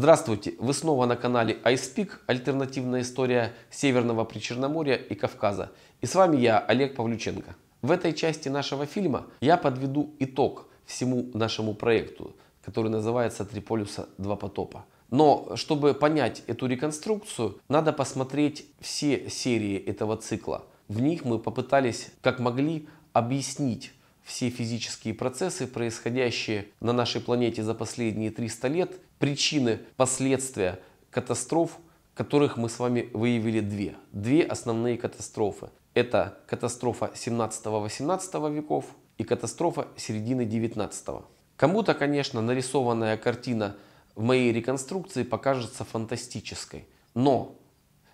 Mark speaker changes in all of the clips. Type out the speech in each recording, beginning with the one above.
Speaker 1: Здравствуйте! Вы снова на канале iSpeak, альтернативная история Северного Причерноморья и Кавказа. И с вами я, Олег Павлюченко. В этой части нашего фильма я подведу итог всему нашему проекту, который называется «Три полюса, два потопа». Но чтобы понять эту реконструкцию, надо посмотреть все серии этого цикла. В них мы попытались, как могли, объяснить все физические процессы, происходящие на нашей планете за последние 300 лет, причины, последствия катастроф, которых мы с вами выявили две. Две основные катастрофы. Это катастрофа 17-18 веков и катастрофа середины 19 -го. Кому-то, конечно, нарисованная картина в моей реконструкции покажется фантастической. Но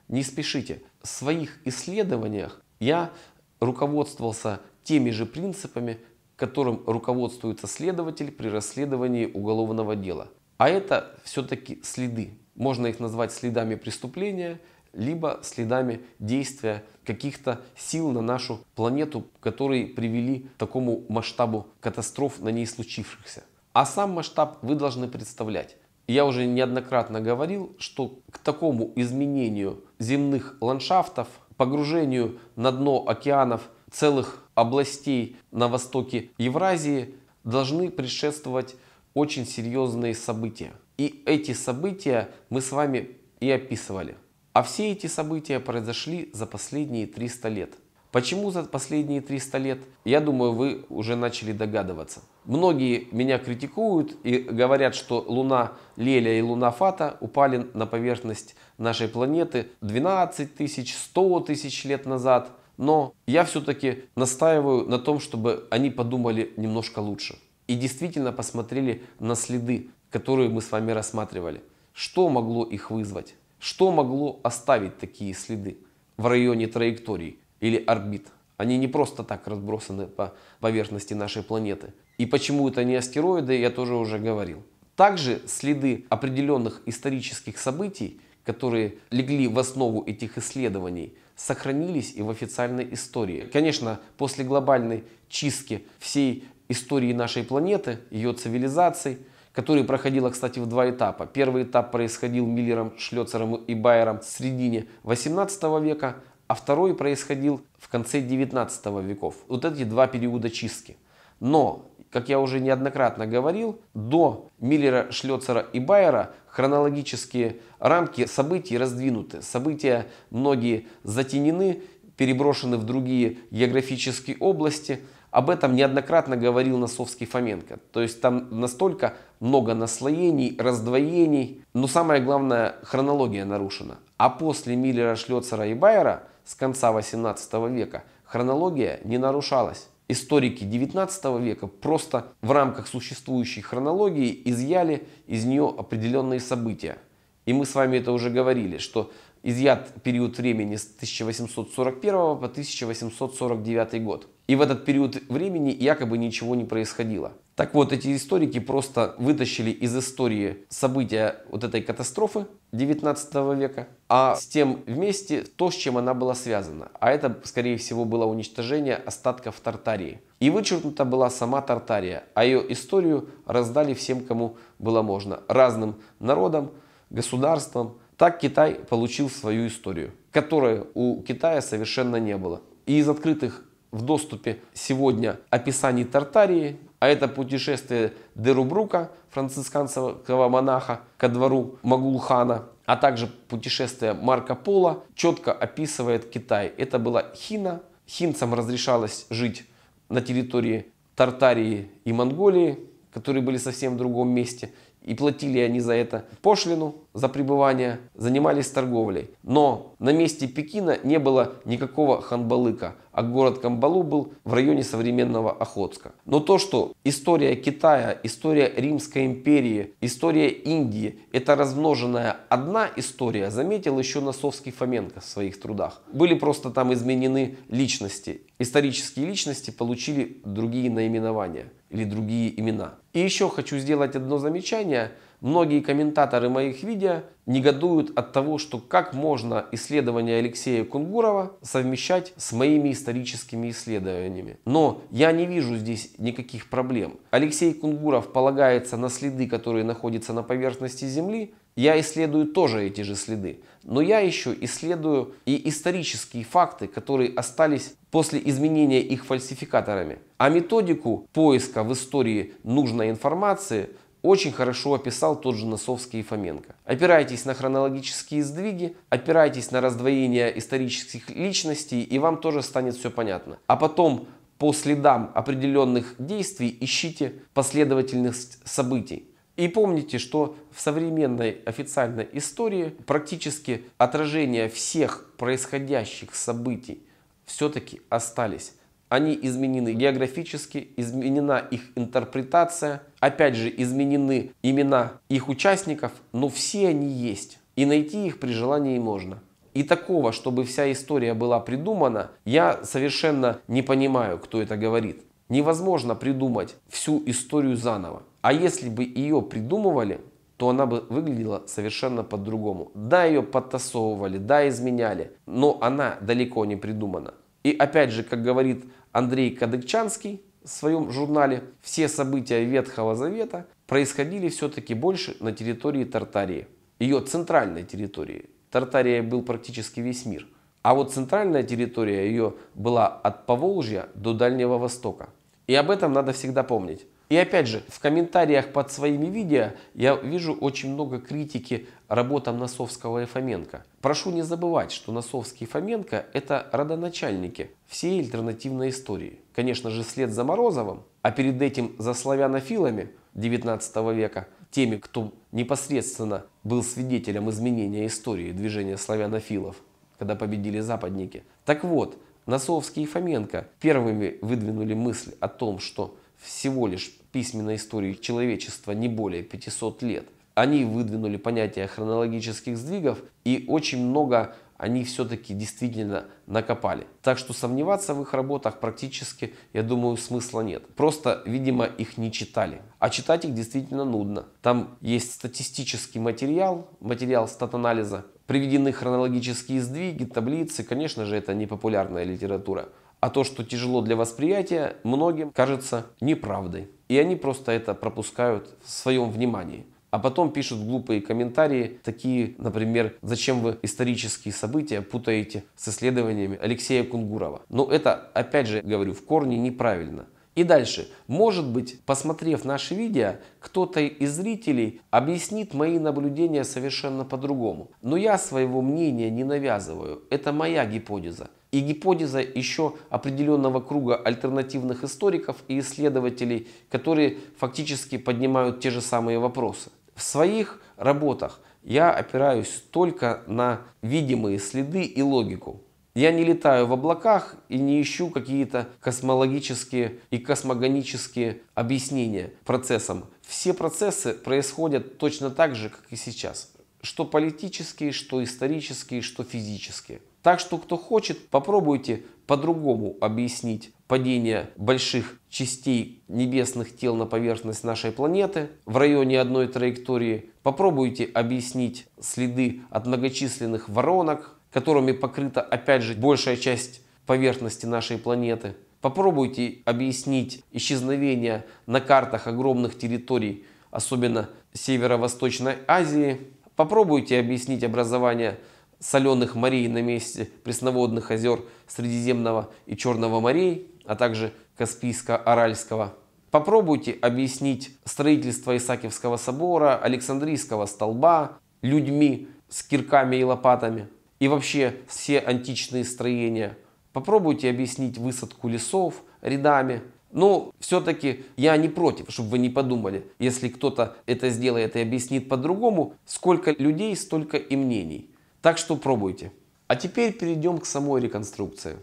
Speaker 1: не спешите, в своих исследованиях я руководствовался теми же принципами, которым руководствуется следователь при расследовании уголовного дела. А это все-таки следы. Можно их назвать следами преступления, либо следами действия каких-то сил на нашу планету, которые привели к такому масштабу катастроф на ней случившихся. А сам масштаб вы должны представлять. Я уже неоднократно говорил, что к такому изменению земных ландшафтов, погружению на дно океанов целых областей на востоке Евразии должны предшествовать очень серьезные события. И эти события мы с вами и описывали. А все эти события произошли за последние 300 лет. Почему за последние 300 лет? Я думаю, вы уже начали догадываться. Многие меня критикуют и говорят, что Луна Леля и Луна Фата упали на поверхность нашей планеты 12 тысяч, 100 тысяч лет назад – но я все-таки настаиваю на том, чтобы они подумали немножко лучше и действительно посмотрели на следы, которые мы с вами рассматривали. Что могло их вызвать? Что могло оставить такие следы в районе траекторий или орбит? Они не просто так разбросаны по поверхности нашей планеты. И почему это не астероиды, я тоже уже говорил. Также следы определенных исторических событий, которые легли в основу этих исследований – сохранились и в официальной истории. Конечно, после глобальной чистки всей истории нашей планеты, ее цивилизаций, которая проходила, кстати, в два этапа. Первый этап происходил Миллером, Шлёцером и Байером в середине 18 века, а второй происходил в конце 19 веков. Вот эти два периода чистки. Но как я уже неоднократно говорил, до Миллера, Шлёцера и Байера хронологические рамки событий раздвинуты. События многие затенены, переброшены в другие географические области. Об этом неоднократно говорил Носовский Фоменко. То есть там настолько много наслоений, раздвоений, но самое главное, хронология нарушена. А после Миллера, Шлёцера и Байера с конца 18 века хронология не нарушалась историки 19 века просто в рамках существующей хронологии изъяли из нее определенные события. И мы с вами это уже говорили, что изъят период времени с 1841 по 1849 год. И в этот период времени якобы ничего не происходило. Так вот, эти историки просто вытащили из истории события вот этой катастрофы 19 века, а с тем вместе то, с чем она была связана. А это, скорее всего, было уничтожение остатков Тартарии. И вычеркнута была сама Тартария, а ее историю раздали всем, кому было можно. Разным народам, государствам. Так Китай получил свою историю, которой у Китая совершенно не было. И из открытых в доступе сегодня описаний Тартарии, а это путешествие Дерубрука, францисканского монаха, ко двору Магулхана, а также путешествие Марко Поло четко описывает Китай. Это была Хина. Хинцам разрешалось жить на территории Тартарии и Монголии, которые были совсем в другом месте – и платили они за это пошлину, за пребывание, занимались торговлей. Но на месте Пекина не было никакого ханбалыка, а город Камбалу был в районе современного Охотска. Но то, что история Китая, история Римской империи, история Индии – это размноженная одна история, заметил еще Носовский Фоменко в своих трудах. Были просто там изменены личности. Исторические личности получили другие наименования или другие имена. И еще хочу сделать одно замечание – Многие комментаторы моих видео негодуют от того, что как можно исследования Алексея Кунгурова совмещать с моими историческими исследованиями. Но я не вижу здесь никаких проблем. Алексей Кунгуров полагается на следы, которые находятся на поверхности Земли. Я исследую тоже эти же следы. Но я еще исследую и исторические факты, которые остались после изменения их фальсификаторами. А методику поиска в истории нужной информации – очень хорошо описал тот же Носовский и Фоменко. Опирайтесь на хронологические сдвиги, опирайтесь на раздвоение исторических личностей, и вам тоже станет все понятно. А потом по следам определенных действий ищите последовательность событий. И помните, что в современной официальной истории практически отражения всех происходящих событий все-таки остались. Они изменены географически, изменена их интерпретация, опять же изменены имена их участников, но все они есть. И найти их при желании можно. И такого, чтобы вся история была придумана, я совершенно не понимаю, кто это говорит. Невозможно придумать всю историю заново. А если бы ее придумывали, то она бы выглядела совершенно по-другому. Да, ее подтасовывали, да, изменяли, но она далеко не придумана. И опять же, как говорит Андрей Кадыкчанский в своем журнале, все события Ветхого Завета происходили все-таки больше на территории Тартарии, ее центральной территории. Тартария был практически весь мир. А вот центральная территория ее была от Поволжья до Дальнего Востока. И об этом надо всегда помнить. И опять же, в комментариях под своими видео я вижу очень много критики работам Носовского и Фоменко. Прошу не забывать, что Носовский и Фоменко – это родоначальники всей альтернативной истории. Конечно же, след за Морозовым, а перед этим за славянофилами 19 века, теми, кто непосредственно был свидетелем изменения истории движения славянофилов, когда победили западники. Так вот, Носовский и Фоменко первыми выдвинули мысль о том, что всего лишь письменной истории человечества не более 500 лет. Они выдвинули понятие хронологических сдвигов и очень много они все-таки действительно накопали. Так что сомневаться в их работах практически, я думаю, смысла нет. Просто, видимо, их не читали. А читать их действительно нудно. Там есть статистический материал, материал стат-анализа, приведены хронологические сдвиги, таблицы. Конечно же, это не популярная литература. А то, что тяжело для восприятия, многим кажется неправдой. И они просто это пропускают в своем внимании. А потом пишут глупые комментарии, такие, например, зачем вы исторические события путаете с исследованиями Алексея Кунгурова. Но ну, это, опять же, говорю, в корне неправильно. И дальше. Может быть, посмотрев наше видео, кто-то из зрителей объяснит мои наблюдения совершенно по-другому. Но я своего мнения не навязываю. Это моя гипотеза и гипотеза еще определенного круга альтернативных историков и исследователей, которые фактически поднимают те же самые вопросы. В своих работах я опираюсь только на видимые следы и логику. Я не летаю в облаках и не ищу какие-то космологические и космогонические объяснения процессам. Все процессы происходят точно так же, как и сейчас. Что политические, что исторические, что физические. Так что, кто хочет, попробуйте по-другому объяснить падение больших частей небесных тел на поверхность нашей планеты в районе одной траектории. Попробуйте объяснить следы от многочисленных воронок, которыми покрыта опять же большая часть поверхности нашей планеты. Попробуйте объяснить исчезновение на картах огромных территорий, особенно Северо-Восточной Азии. Попробуйте объяснить образование соленых морей на месте пресноводных озер Средиземного и Черного морей, а также Каспийско-Аральского. Попробуйте объяснить строительство Исаакиевского собора, Александрийского столба людьми с кирками и лопатами и вообще все античные строения. Попробуйте объяснить высадку лесов рядами. Но все-таки я не против, чтобы вы не подумали, если кто-то это сделает и объяснит по-другому, сколько людей, столько и мнений. Так что пробуйте. А теперь перейдем к самой реконструкции.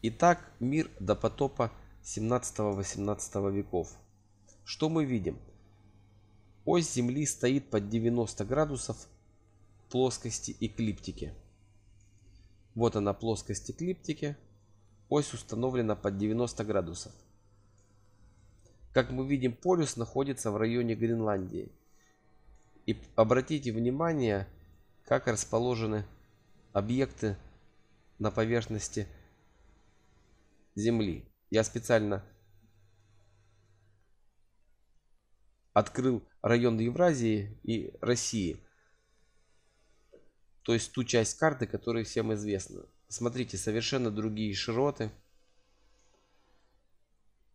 Speaker 1: Итак, мир до потопа 17-18 веков. Что мы видим? Ось Земли стоит под 90 градусов плоскости эклиптики. Вот она плоскость эклиптики. Ось установлена под 90 градусов. Как мы видим, полюс находится в районе Гренландии. И обратите внимание, как расположены объекты на поверхности Земли. Я специально открыл район Евразии и России. То есть ту часть карты, которая всем известна. Смотрите, совершенно другие широты.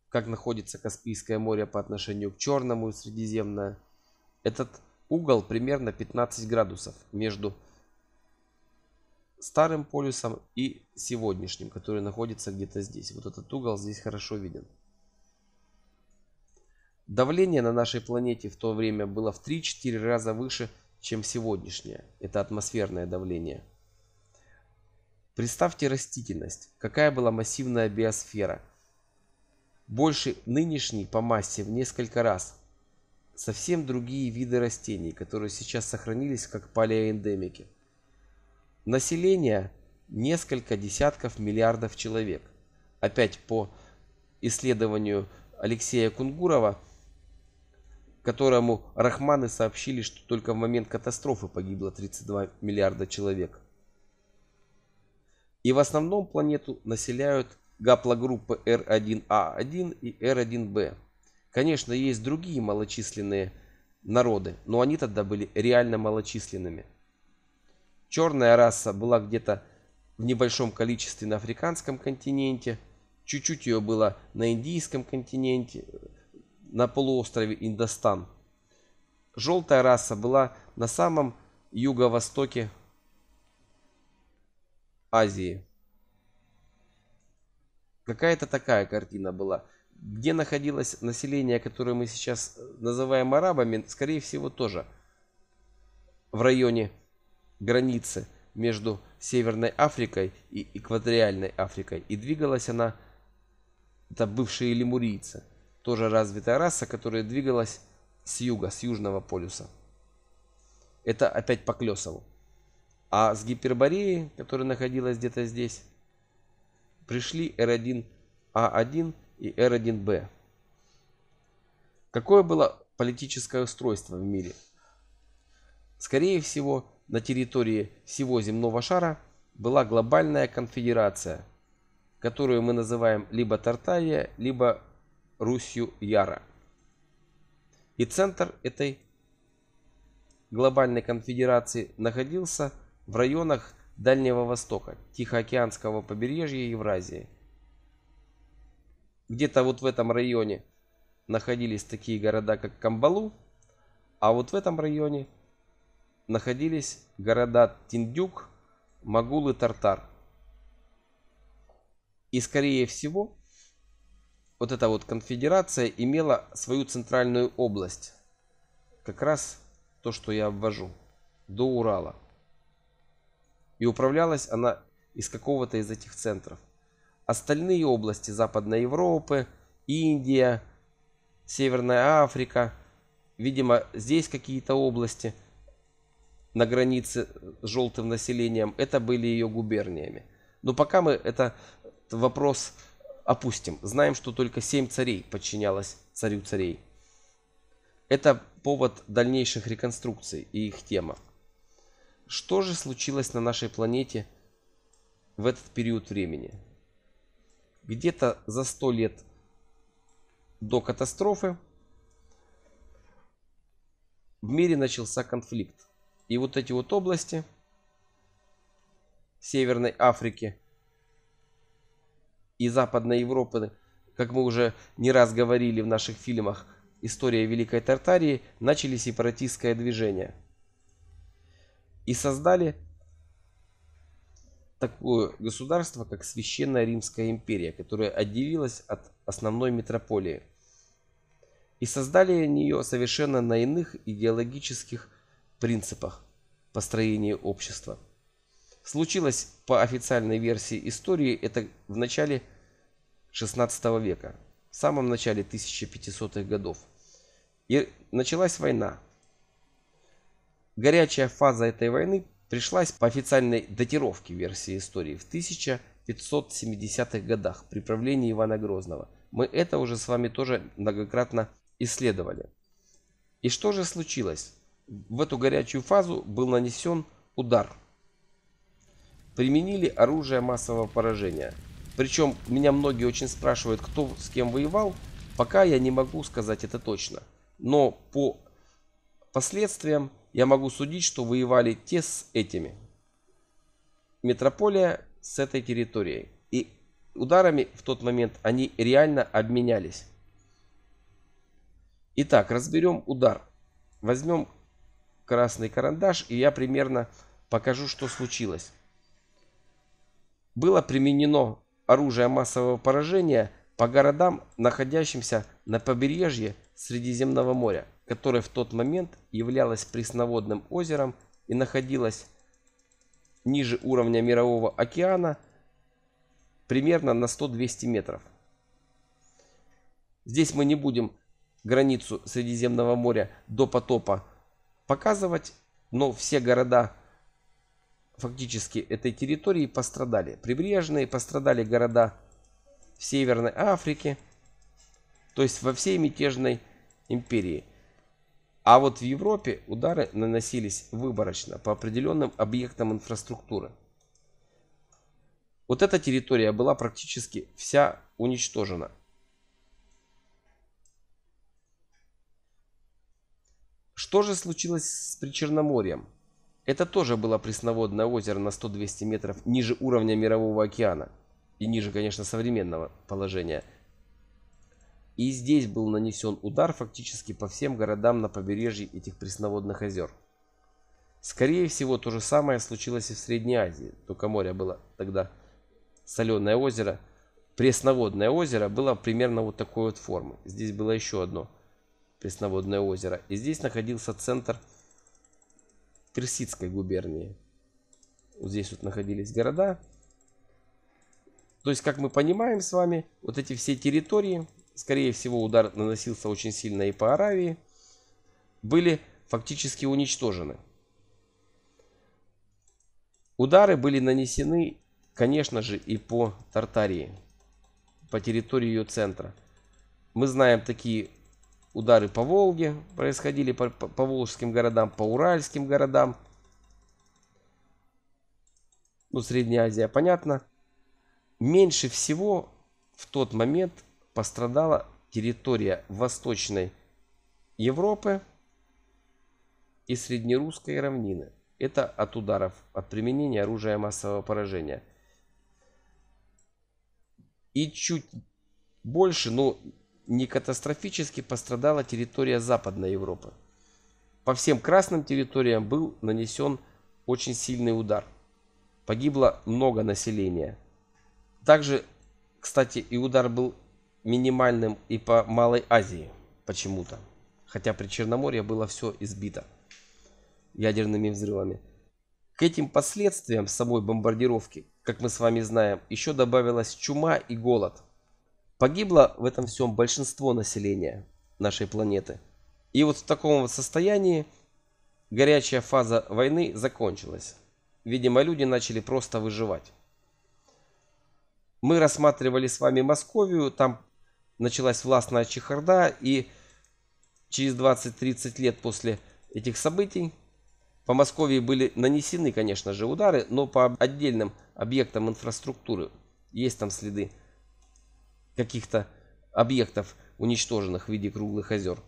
Speaker 1: Как находится Каспийское море по отношению к Черному и Средиземное. Этот Угол примерно 15 градусов между старым полюсом и сегодняшним, который находится где-то здесь. Вот этот угол здесь хорошо виден. Давление на нашей планете в то время было в 3-4 раза выше, чем сегодняшнее. Это атмосферное давление. Представьте растительность. Какая была массивная биосфера? Больше нынешней по массе в несколько раз совсем другие виды растений, которые сейчас сохранились как палеоэндемики. Население несколько десятков миллиардов человек. Опять по исследованию Алексея Кунгурова, которому Рахманы сообщили, что только в момент катастрофы погибло 32 миллиарда человек. И в основном планету населяют гаплогруппы R1A1 а и R1B. Конечно, есть другие малочисленные народы, но они тогда были реально малочисленными. Черная раса была где-то в небольшом количестве на африканском континенте, чуть-чуть ее было на индийском континенте, на полуострове Индостан. Желтая раса была на самом юго-востоке Азии. Какая-то такая картина была – где находилось население, которое мы сейчас э, называем арабами, скорее всего тоже в районе границы между Северной Африкой и Экваториальной Африкой. И двигалась она, это бывшие лемурийцы, тоже развитая раса, которая двигалась с юга, с Южного полюса. Это опять по Клесову. А с Гипербореи, которая находилась где-то здесь, пришли R1, A1 и R1B. Какое было политическое устройство в мире? Скорее всего, на территории всего земного шара была глобальная конфедерация, которую мы называем либо Тартария, либо Русью Яра. И центр этой глобальной конфедерации находился в районах Дальнего Востока, Тихоокеанского побережья Евразии – где-то вот в этом районе находились такие города, как Камбалу, а вот в этом районе находились города Тиндюк, Магул и Тартар. И скорее всего, вот эта вот конфедерация имела свою центральную область. Как раз то, что я обвожу, до Урала. И управлялась она из какого-то из этих центров. Остальные области Западной Европы, Индия, Северная Африка, видимо, здесь какие-то области на границе с желтым населением, это были ее губерниями. Но пока мы это вопрос опустим. Знаем, что только семь царей подчинялось царю царей. Это повод дальнейших реконструкций и их тема. Что же случилось на нашей планете в этот период времени? где-то за 100 лет до катастрофы в мире начался конфликт. И вот эти вот области Северной Африки и Западной Европы, как мы уже не раз говорили в наших фильмах, история Великой Тартарии, начали сепаратистское движение. И создали такое государство, как Священная Римская империя, которая отделилась от основной метрополии. И создали нее совершенно на иных идеологических принципах построения общества. Случилось, по официальной версии истории, это в начале 16 века, в самом начале 1500-х годов. И началась война. Горячая фаза этой войны пришлась по официальной датировке версии истории в 1570-х годах при правлении Ивана Грозного. Мы это уже с вами тоже многократно исследовали. И что же случилось? В эту горячую фазу был нанесен удар. Применили оружие массового поражения. Причем меня многие очень спрашивают, кто с кем воевал. Пока я не могу сказать это точно. Но по последствиям я могу судить, что воевали те с этими. Метрополия с этой территорией. И ударами в тот момент они реально обменялись. Итак, разберем удар. Возьмем красный карандаш и я примерно покажу, что случилось. Было применено оружие массового поражения по городам, находящимся на побережье Средиземного моря которая в тот момент являлась пресноводным озером и находилась ниже уровня Мирового океана примерно на 100-200 метров. Здесь мы не будем границу Средиземного моря до потопа показывать, но все города фактически этой территории пострадали. Прибрежные пострадали города в Северной Африке, то есть во всей мятежной империи. А вот в Европе удары наносились выборочно по определенным объектам инфраструктуры. Вот эта территория была практически вся уничтожена. Что же случилось с Причерноморьем? Это тоже было пресноводное озеро на 100-200 метров ниже уровня Мирового океана и ниже, конечно, современного положения – и здесь был нанесен удар фактически по всем городам на побережье этих пресноводных озер. Скорее всего, то же самое случилось и в Средней Азии. Только море было тогда соленое озеро. Пресноводное озеро было примерно вот такой вот формы. Здесь было еще одно пресноводное озеро. И здесь находился центр Персидской губернии. Вот здесь вот находились города. То есть, как мы понимаем с вами, вот эти все территории скорее всего удар наносился очень сильно и по Аравии, были фактически уничтожены. Удары были нанесены, конечно же, и по Тартарии, по территории ее центра. Мы знаем такие удары по Волге, происходили по, по, по волжским городам, по уральским городам. Ну, Средняя Азия, понятно. Меньше всего в тот момент пострадала территория Восточной Европы и Среднерусской равнины. Это от ударов, от применения оружия массового поражения. И чуть больше, но не катастрофически пострадала территория Западной Европы. По всем красным территориям был нанесен очень сильный удар. Погибло много населения. Также, кстати, и удар был минимальным и по Малой Азии почему-то. Хотя при Черноморье было все избито ядерными взрывами. К этим последствиям самой бомбардировки, как мы с вами знаем, еще добавилась чума и голод. Погибло в этом всем большинство населения нашей планеты. И вот в таком вот состоянии горячая фаза войны закончилась. Видимо, люди начали просто выживать. Мы рассматривали с вами Московию, там началась властная чехарда, и через 20-30 лет после этих событий по Москве были нанесены, конечно же, удары, но по отдельным объектам инфраструктуры есть там следы каких-то объектов, уничтоженных в виде круглых озер.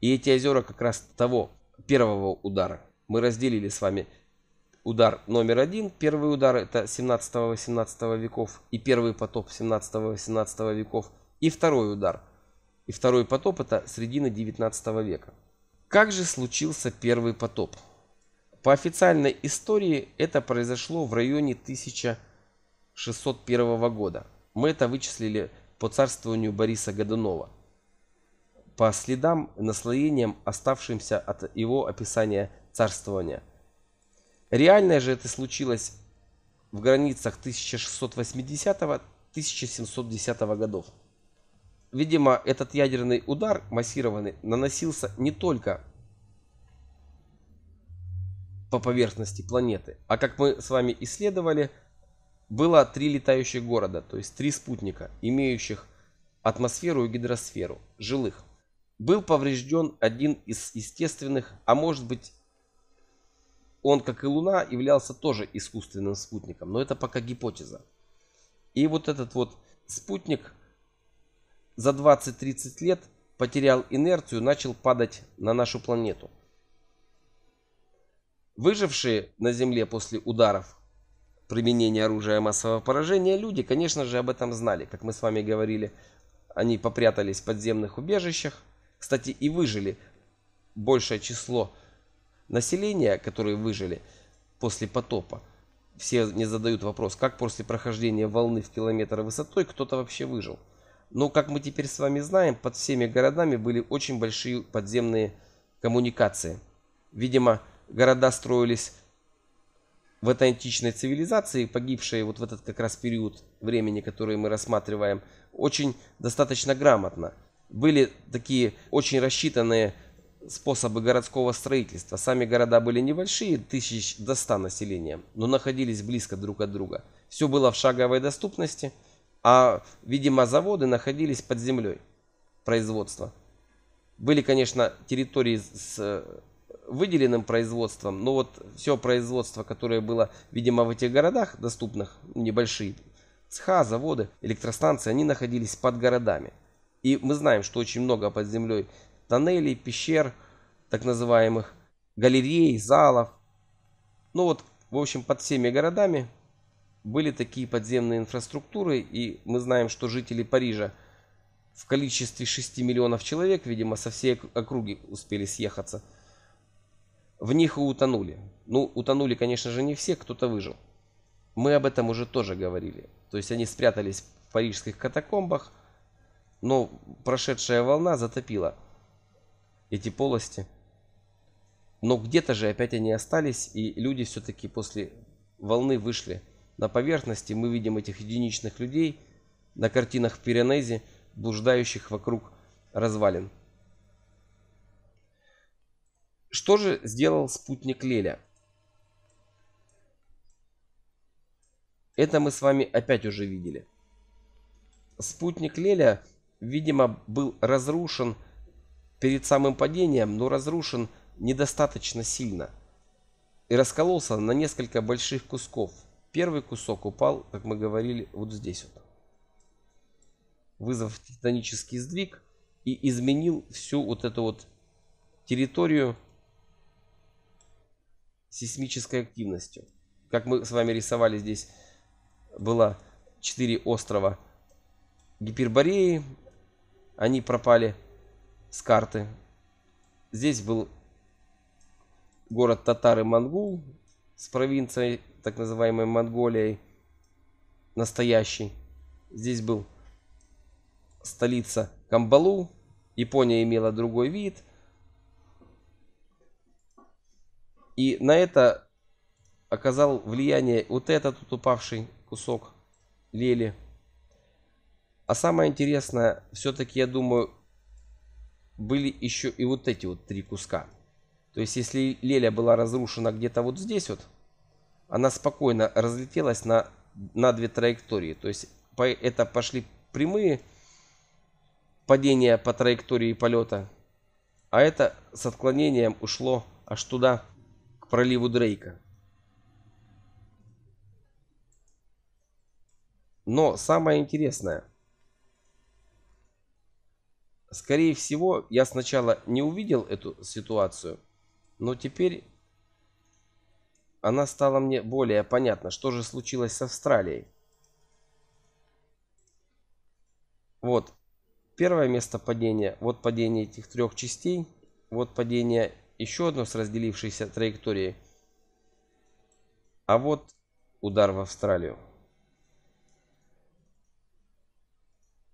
Speaker 1: И эти озера как раз того первого удара. Мы разделили с вами удар номер один. Первый удар это 17-18 веков и первый потоп 17-18 веков – и второй удар. И второй потоп это середина 19 века. Как же случился первый потоп? По официальной истории это произошло в районе 1601 года. Мы это вычислили по царствованию Бориса Годунова. По следам наслоениям, оставшимся от его описания царствования. Реально же это случилось в границах 1680-1710 годов. Видимо, этот ядерный удар массированный наносился не только по поверхности планеты, а как мы с вами исследовали, было три летающих города, то есть три спутника, имеющих атмосферу и гидросферу, жилых. Был поврежден один из естественных, а может быть он, как и Луна, являлся тоже искусственным спутником, но это пока гипотеза. И вот этот вот спутник за 20-30 лет потерял инерцию, начал падать на нашу планету. Выжившие на Земле после ударов применения оружия массового поражения люди, конечно же, об этом знали. Как мы с вами говорили, они попрятались в подземных убежищах. Кстати, и выжили. Большее число населения, которые выжили после потопа, все не задают вопрос, как после прохождения волны в километр высотой кто-то вообще выжил. Но, как мы теперь с вами знаем, под всеми городами были очень большие подземные коммуникации. Видимо, города строились в этой античной цивилизации, погибшей вот в этот как раз период времени, который мы рассматриваем, очень достаточно грамотно. Были такие очень рассчитанные способы городского строительства. Сами города были небольшие, тысяч до ста населения, но находились близко друг от друга. Все было в шаговой доступности – а, видимо, заводы находились под землей производство Были, конечно, территории с э, выделенным производством, но вот все производство, которое было, видимо, в этих городах доступных, небольшие, цеха, заводы, электростанции, они находились под городами. И мы знаем, что очень много под землей тоннелей, пещер, так называемых, галерей, залов. Ну вот, в общем, под всеми городами были такие подземные инфраструктуры, и мы знаем, что жители Парижа в количестве 6 миллионов человек, видимо, со всей округи успели съехаться, в них и утонули. Ну, утонули, конечно же, не все, кто-то выжил. Мы об этом уже тоже говорили. То есть они спрятались в парижских катакомбах, но прошедшая волна затопила эти полости. Но где-то же опять они остались, и люди все-таки после волны вышли на поверхности мы видим этих единичных людей на картинах в Пиренезе, блуждающих вокруг развалин. Что же сделал спутник Леля? Это мы с вами опять уже видели. Спутник Леля, видимо, был разрушен перед самым падением, но разрушен недостаточно сильно и раскололся на несколько больших кусков – Первый кусок упал, как мы говорили, вот здесь вот. Вызвав титанический сдвиг и изменил всю вот эту вот территорию сейсмической активностью. Как мы с вами рисовали здесь, было 4 острова Гипербореи. Они пропали с карты. Здесь был город Татары Монгул с провинцией так называемой Монголией, настоящей, здесь был столица Камбалу, Япония имела другой вид. И на это оказал влияние вот этот вот упавший кусок лели. А самое интересное, все-таки, я думаю, были еще и вот эти вот три куска. То есть, если леля была разрушена где-то вот здесь вот, она спокойно разлетелась на, на две траектории. То есть по, это пошли прямые падения по траектории полета, а это с отклонением ушло аж туда, к проливу Дрейка. Но самое интересное, скорее всего, я сначала не увидел эту ситуацию, но теперь она стала мне более понятна, что же случилось с Австралией. Вот первое место падения, вот падение этих трех частей, вот падение еще одно с разделившейся траекторией, а вот удар в Австралию.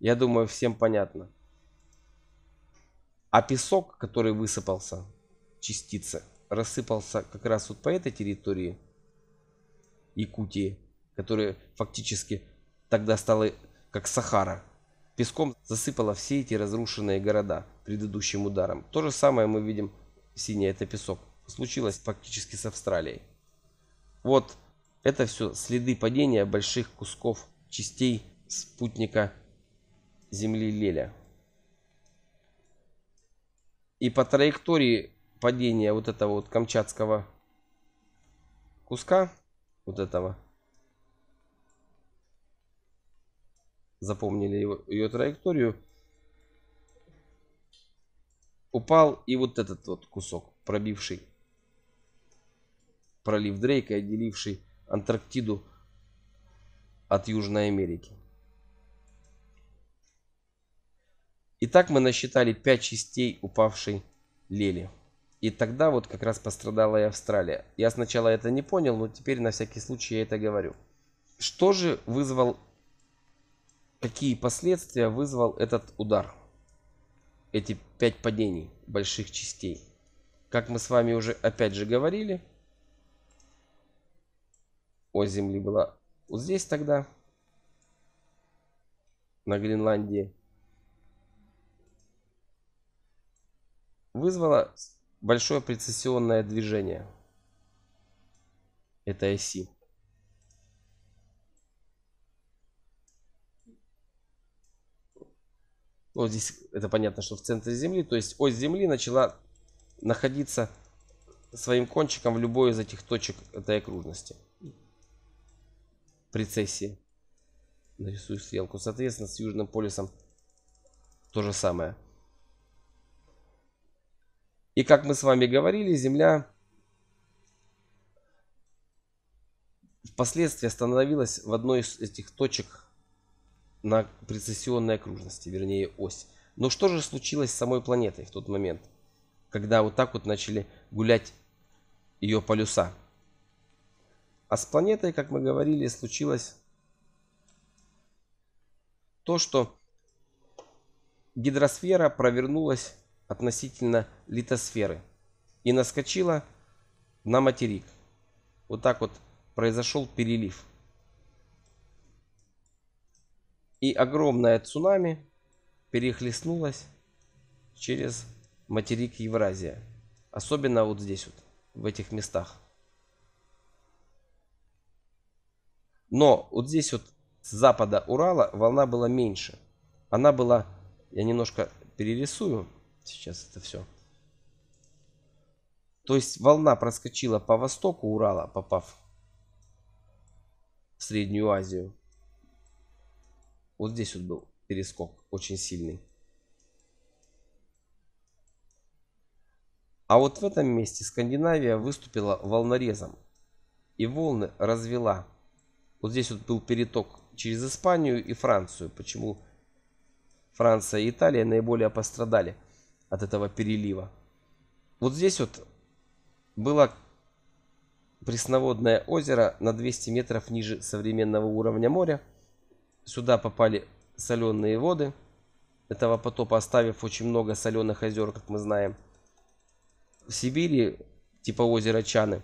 Speaker 1: Я думаю, всем понятно. А песок, который высыпался, частицы – рассыпался как раз вот по этой территории Якутии, которая фактически тогда стала как Сахара. Песком засыпала все эти разрушенные города предыдущим ударом. То же самое мы видим, синий это песок. Случилось фактически с Австралией. Вот это все следы падения больших кусков частей спутника Земли Леля. И по траектории падение вот этого вот камчатского куска, вот этого, запомнили его, ее траекторию, упал и вот этот вот кусок, пробивший пролив Дрейка, отделивший Антарктиду от Южной Америки. Итак, мы насчитали 5 частей упавшей лели. И тогда вот как раз пострадала и Австралия. Я сначала это не понял, но теперь на всякий случай я это говорю. Что же вызвал, какие последствия вызвал этот удар? Эти пять падений больших частей. Как мы с вами уже опять же говорили, о Земли была вот здесь тогда, на Гренландии. Вызвала большое прецессионное движение. Это оси. Вот ну, здесь это понятно, что в центре Земли. То есть ось Земли начала находиться своим кончиком в любой из этих точек этой окружности. Прецессии. Нарисую стрелку. Соответственно, с южным полюсом то же самое. И как мы с вами говорили, Земля впоследствии остановилась в одной из этих точек на прецессионной окружности, вернее ось. Но что же случилось с самой планетой в тот момент, когда вот так вот начали гулять ее полюса? А с планетой, как мы говорили, случилось то, что гидросфера провернулась относительно литосферы и наскочила на материк. Вот так вот произошел перелив. И огромное цунами перехлестнулось через материк Евразия. Особенно вот здесь вот, в этих местах. Но вот здесь вот с запада Урала волна была меньше. Она была, я немножко перерисую, Сейчас это все. То есть волна проскочила по востоку Урала, попав в Среднюю Азию. Вот здесь вот был перескок очень сильный. А вот в этом месте Скандинавия выступила волнорезом. И волны развела. Вот здесь вот был переток через Испанию и Францию. Почему Франция и Италия наиболее пострадали от этого перелива. Вот здесь вот было пресноводное озеро на 200 метров ниже современного уровня моря. Сюда попали соленые воды этого потопа, оставив очень много соленых озер, как мы знаем. В Сибири, типа озера Чаны,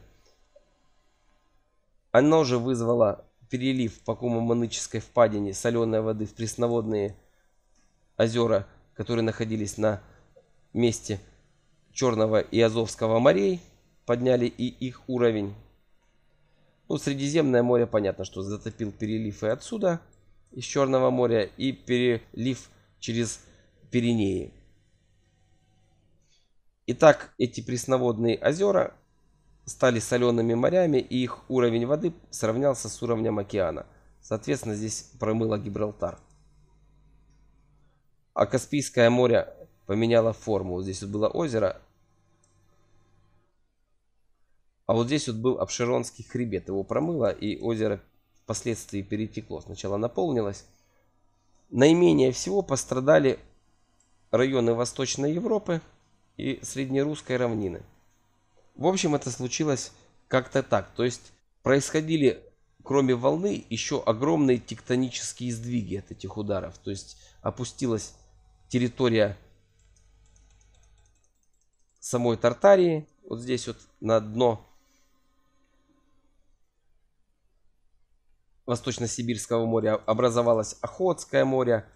Speaker 1: оно же вызвало перелив по Кумаманической впадине соленой воды в пресноводные озера, которые находились на месте Черного и Азовского морей, подняли и их уровень. Ну, Средиземное море, понятно, что затопил перелив и отсюда, из Черного моря, и перелив через Пиренеи. Итак, эти пресноводные озера стали солеными морями, и их уровень воды сравнялся с уровнем океана. Соответственно, здесь промыло Гибралтар. А Каспийское море поменяла форму. Вот здесь вот было озеро, а вот здесь вот был Обширонский хребет. Его промыло, и озеро впоследствии перетекло. Сначала наполнилось. Наименее всего пострадали районы Восточной Европы и Среднерусской равнины. В общем, это случилось как-то так. То есть происходили, кроме волны, еще огромные тектонические сдвиги от этих ударов. То есть опустилась территория самой Тартарии, вот здесь вот на дно Восточно-Сибирского моря образовалось Охотское море,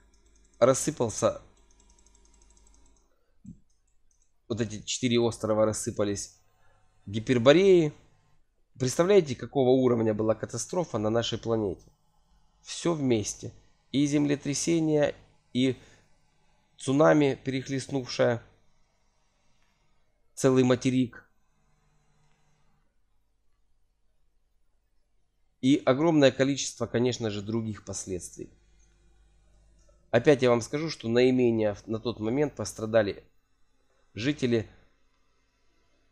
Speaker 1: рассыпался вот эти четыре острова рассыпались Гипербореи. Представляете, какого уровня была катастрофа на нашей планете? Все вместе. И землетрясение, и цунами, перехлестнувшее целый материк. И огромное количество, конечно же, других последствий. Опять я вам скажу, что наименее на тот момент пострадали жители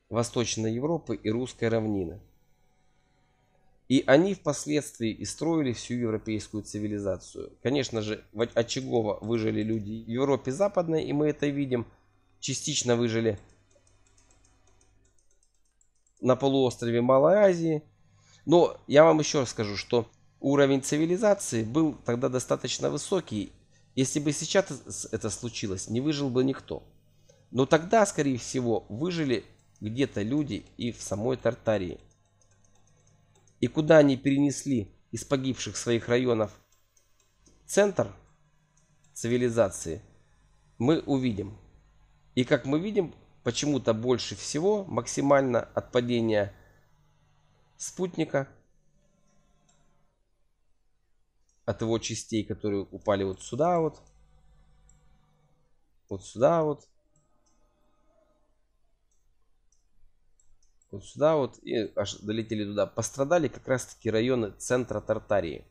Speaker 1: Восточной Европы и Русской равнины. И они впоследствии и строили всю европейскую цивилизацию. Конечно же, от выжили люди в Европе Западной, и мы это видим. Частично выжили на полуострове Малой Азии. Но я вам еще раз скажу, что уровень цивилизации был тогда достаточно высокий. Если бы сейчас это случилось, не выжил бы никто. Но тогда, скорее всего, выжили где-то люди и в самой Тартарии. И куда они перенесли из погибших своих районов центр цивилизации, мы увидим. И как мы видим, почему-то больше всего максимально от падения спутника, от его частей, которые упали вот сюда вот, вот сюда вот, вот сюда вот и аж долетели туда. Пострадали как раз таки районы центра Тартарии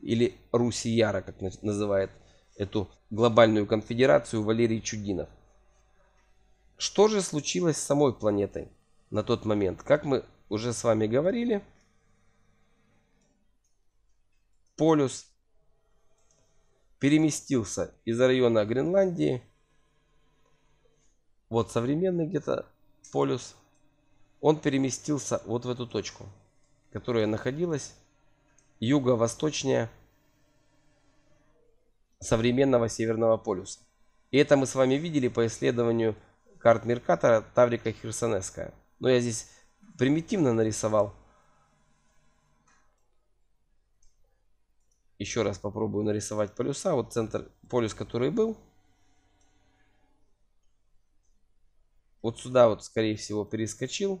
Speaker 1: или Руси Яра, как называет эту глобальную конфедерацию Валерий Чудинов. Что же случилось с самой планетой на тот момент? Как мы уже с вами говорили, полюс переместился из района Гренландии. Вот современный где-то полюс. Он переместился вот в эту точку, которая находилась юго-восточнее современного Северного полюса. И это мы с вами видели по исследованию карт Меркатора Таврика Херсонесская. Но я здесь примитивно нарисовал. Еще раз попробую нарисовать полюса. Вот центр, полюс, который был. Вот сюда вот, скорее всего, перескочил.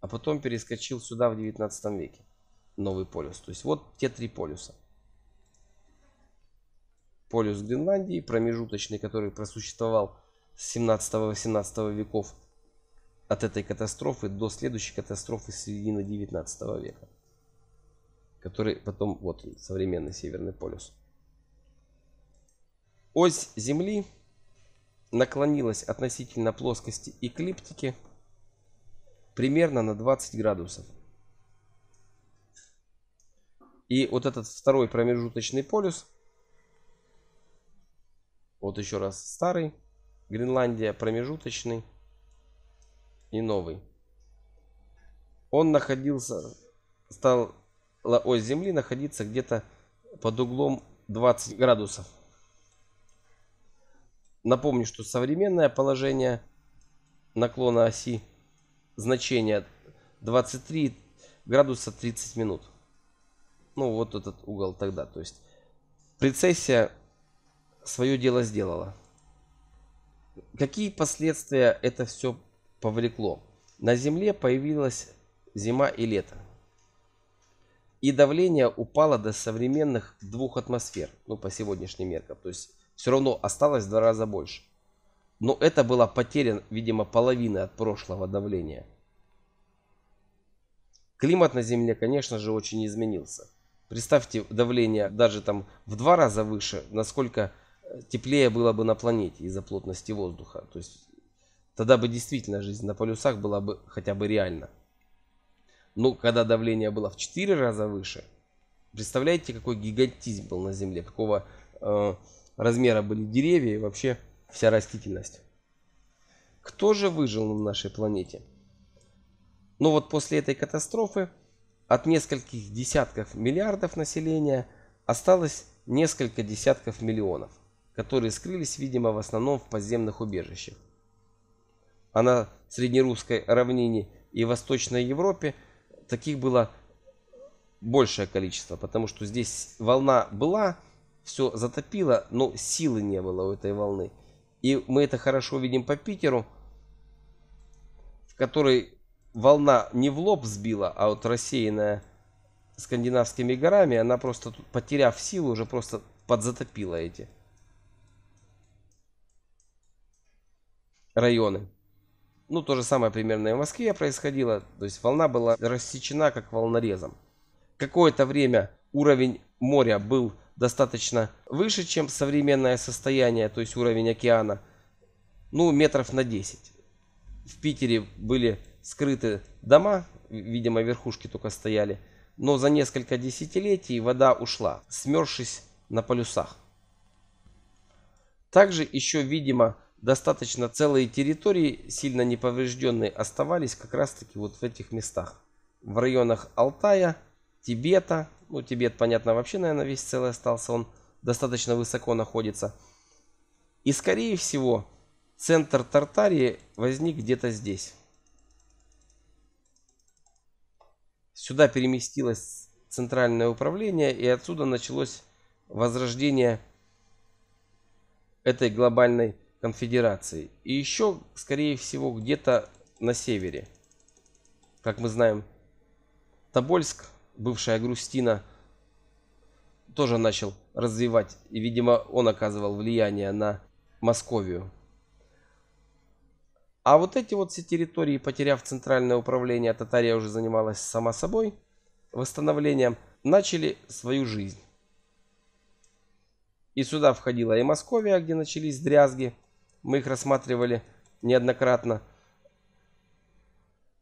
Speaker 1: А потом перескочил сюда в 19 веке. Новый полюс. То есть вот те три полюса. Полюс Гренландии, промежуточный, который просуществовал с 17-18 веков от этой катастрофы до следующей катастрофы середины 19 века, который потом, вот, современный Северный полюс. Ось Земли наклонилась относительно плоскости эклиптики примерно на 20 градусов. И вот этот второй промежуточный полюс, вот еще раз старый, Гренландия промежуточный и новый. Он находился, стал, ось Земли находиться где-то под углом 20 градусов. Напомню, что современное положение наклона оси значение 23 градуса 30 минут. Ну, вот этот угол тогда. То есть прецессия свое дело сделала. Какие последствия это все повлекло? На Земле появилась зима и лето. И давление упало до современных двух атмосфер, ну по сегодняшним меркам. То есть все равно осталось в два раза больше. Но это была потеря, видимо, половины от прошлого давления. Климат на Земле, конечно же, очень изменился. Представьте давление даже там в два раза выше, насколько теплее было бы на планете из-за плотности воздуха. То есть тогда бы действительно жизнь на полюсах была бы хотя бы реальна. Но когда давление было в 4 раза выше, представляете, какой гигантизм был на Земле, какого э, размера были деревья и вообще вся растительность. Кто же выжил на нашей планете? Но вот после этой катастрофы от нескольких десятков миллиардов населения осталось несколько десятков миллионов которые скрылись, видимо, в основном в подземных убежищах. А на среднерусской равнине и Восточной Европе таких было большее количество, потому что здесь волна была, все затопило, но силы не было у этой волны. И мы это хорошо видим по Питеру, в которой волна не в лоб сбила, а вот рассеянная скандинавскими горами, она просто, потеряв силу, уже просто подзатопила эти районы. Ну, то же самое примерно и в Москве происходило. То есть волна была рассечена как волнорезом. Какое-то время уровень моря был достаточно выше, чем современное состояние, то есть уровень океана. Ну, метров на 10. В Питере были скрыты дома, видимо, верхушки только стояли. Но за несколько десятилетий вода ушла, смершись на полюсах. Также еще, видимо, достаточно целые территории, сильно неповрежденные, оставались как раз таки вот в этих местах. В районах Алтая, Тибета, ну Тибет, понятно, вообще, наверное, весь целый остался, он достаточно высоко находится. И, скорее всего, центр Тартарии возник где-то здесь. Сюда переместилось центральное управление, и отсюда началось возрождение этой глобальной конфедерации. И еще, скорее всего, где-то на севере. Как мы знаем, Тобольск, бывшая Грустина, тоже начал развивать. И, видимо, он оказывал влияние на Московию. А вот эти вот все территории, потеряв центральное управление, а Татария уже занималась сама собой восстановлением, начали свою жизнь. И сюда входила и Московия, где начались дрязги, мы их рассматривали неоднократно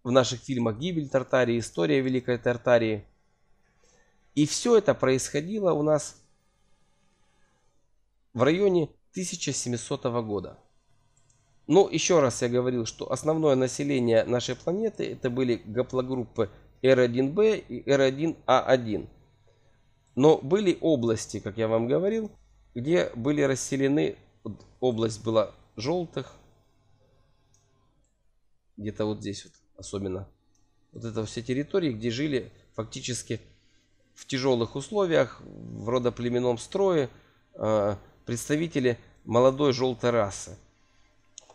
Speaker 1: в наших фильмах «Гибель Тартарии», «История Великой Тартарии». И все это происходило у нас в районе 1700 года. Но ну, еще раз я говорил, что основное население нашей планеты это были гаплогруппы R1b и R1a1. А Но были области, как я вам говорил, где были расселены, область была желтых. Где-то вот здесь вот особенно. Вот это все территории, где жили фактически в тяжелых условиях, в родоплеменном строе э, представители молодой желтой расы.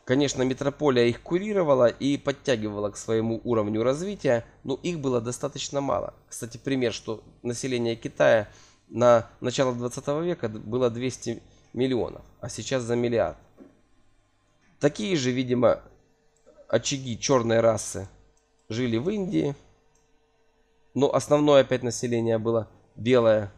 Speaker 1: Конечно, метрополия их курировала и подтягивала к своему уровню развития, но их было достаточно мало. Кстати, пример, что население Китая на начало 20 века было 200 миллионов, а сейчас за миллиард. Такие же, видимо, очаги черной расы жили в Индии. Но основное опять население было белое.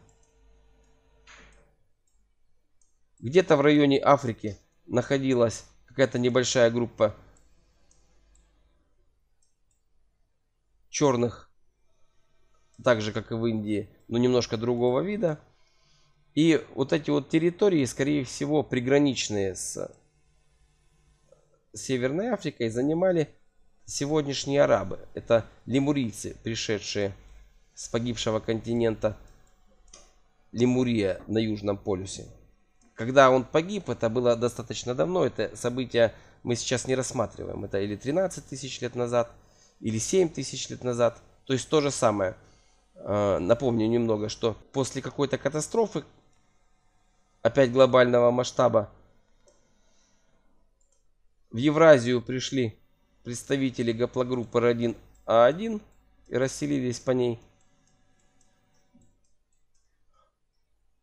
Speaker 1: Где-то в районе Африки находилась какая-то небольшая группа черных, так же как и в Индии, но немножко другого вида. И вот эти вот территории, скорее всего, приграничные с Северной Африкой занимали сегодняшние арабы. Это лемурийцы, пришедшие с погибшего континента Лемурия на Южном полюсе. Когда он погиб, это было достаточно давно, это событие мы сейчас не рассматриваем. Это или 13 тысяч лет назад, или 7 тысяч лет назад. То есть то же самое. Э, напомню немного, что после какой-то катастрофы, опять глобального масштаба, в Евразию пришли представители гаплогруппы R1A1 а и расселились по ней.